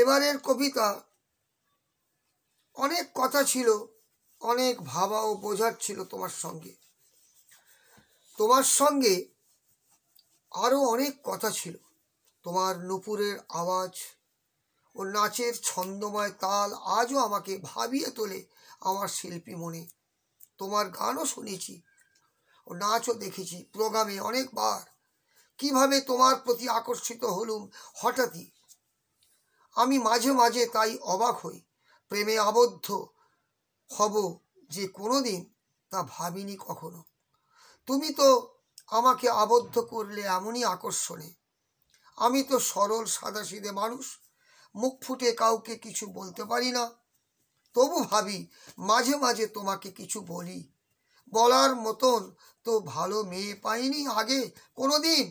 এবারের কবিতা অনেক কথা ছিল অনেক ভাবা ও বোঝার ছিল তোমার সঙ্গে তোমার সঙ্গে আরও অনেক কথা ছিল তোমার নুপুরের আওয়াজ ও নাচের ছন্দময় তাল আজও আমাকে ভাবিয়ে তোলে আমার শিল্পী মনে তোমার গানও শুনেছি ও নাচও দেখেছি প্রোগ্রামে অনেকবার কিভাবে তোমার প্রতি আকর্ষিত হলুম হঠাৎই আমি মাঝে মাঝে তাই অবাক হই প্রেমে আবদ্ধ হব যে কোনো দিন তা ভাবিনি কখনো তুমি তো আমাকে আবদ্ধ করলে এমনই আকর্ষণে আমি তো সরল সাদাসিধে মানুষ মুখ ফুটে কাউকে কিছু বলতে পারি না তবু ভাবি মাঝে মাঝে তোমাকে কিছু বলি বলার মতন তো ভালো মেয়ে পাইনি আগে কোনো দিন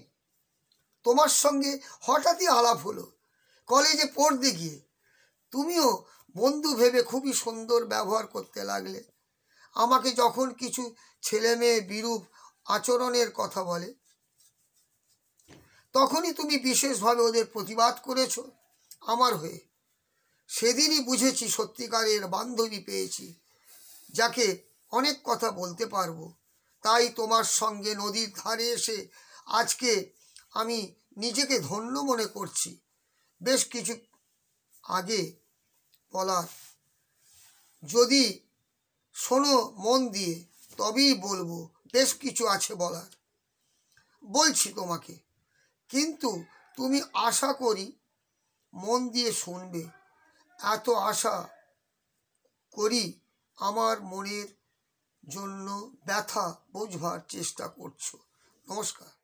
তোমার সঙ্গে হঠাৎই আলাপ হলো কলেজে পড়তে গিয়ে তুমিও বন্ধু ভেবে খুবই সুন্দর ব্যবহার করতে লাগলে আমাকে যখন কিছু ছেলে মেয়ে বিরূপ আচরণের কথা বলে তখনই তুমি বিশেষভাবে ওদের প্রতিবাদ করেছ আমার হয়ে সেদিনই বুঝেছি সত্যিকারের বান্ধবী পেয়েছি যাকে অনেক কথা বলতে পারবো তাই তোমার সঙ্গে নদীর ধারে এসে আজকে আমি নিজেকে ধন্য মনে করছি বেশ কিছু আগে বলার যদি শোনো মন দিয়ে তবেই বলবো বেশ কিছু আছে বলার বলছি তোমাকে কিন্তু তুমি আশা করি মন দিয়ে শুনবে এত আশা করি আমার মনের জন্য ব্যথা বোঝবার চেষ্টা করছো নমস্কার